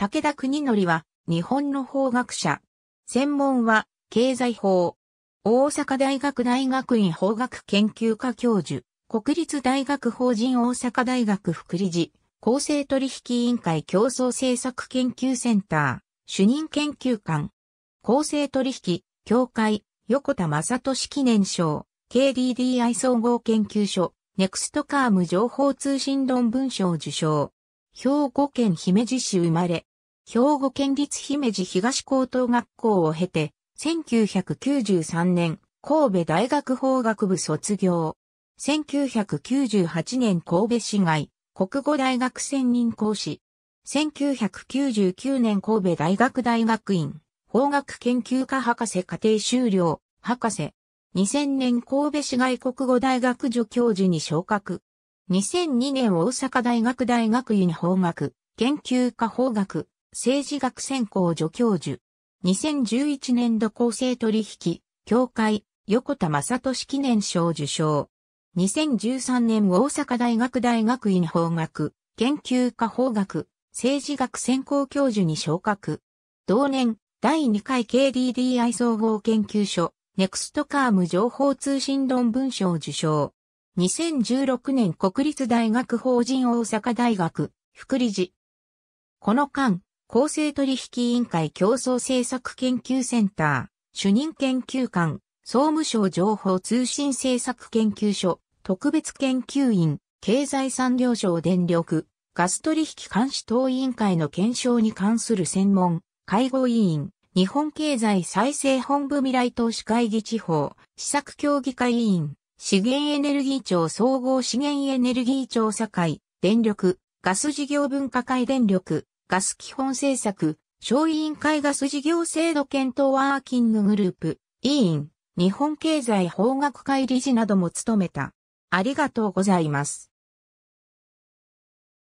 武田国則は、日本の法学者。専門は、経済法。大阪大学大学院法学研究科教授、国立大学法人大阪大学副理事、公正取引委員会競争政策研究センター、主任研究官。公正取引、協会、横田正俊記念賞、KDDI 総合研究所、ネクストカーム情報通信論文賞受賞。兵庫県姫路市生まれ、兵庫県立姫路東高等学校を経て、1993年、神戸大学法学部卒業。1998年神戸市外、国語大学専任講師。1999年神戸大学大学院、法学研究科博士課程修了、博士。2000年神戸市外国語大学助教授に昇格。2002年大阪大学大学院法学、研究科法学、政治学専攻助教授。2011年度厚生取引、協会、横田正俊記念賞受賞。2013年大阪大学大学院法学、研究科法学、政治学専攻教授に昇格。同年、第2回 KDDI 総合研究所、ネクストカーム情報通信論文賞受賞。2016年国立大学法人大阪大学、副理事。この間、公正取引委員会競争政策研究センター、主任研究官、総務省情報通信政策研究所、特別研究員、経済産業省電力、ガス取引監視等委員会の検証に関する専門、会合委員、日本経済再生本部未来投資会議地方、施策協議会委員、資源エネルギー庁総合資源エネルギー調査会、電力、ガス事業分科会電力、ガス基本政策、小委員会ガス事業制度検討ワーキンググループ、委員、日本経済法学会理事なども務めた。ありがとうございます。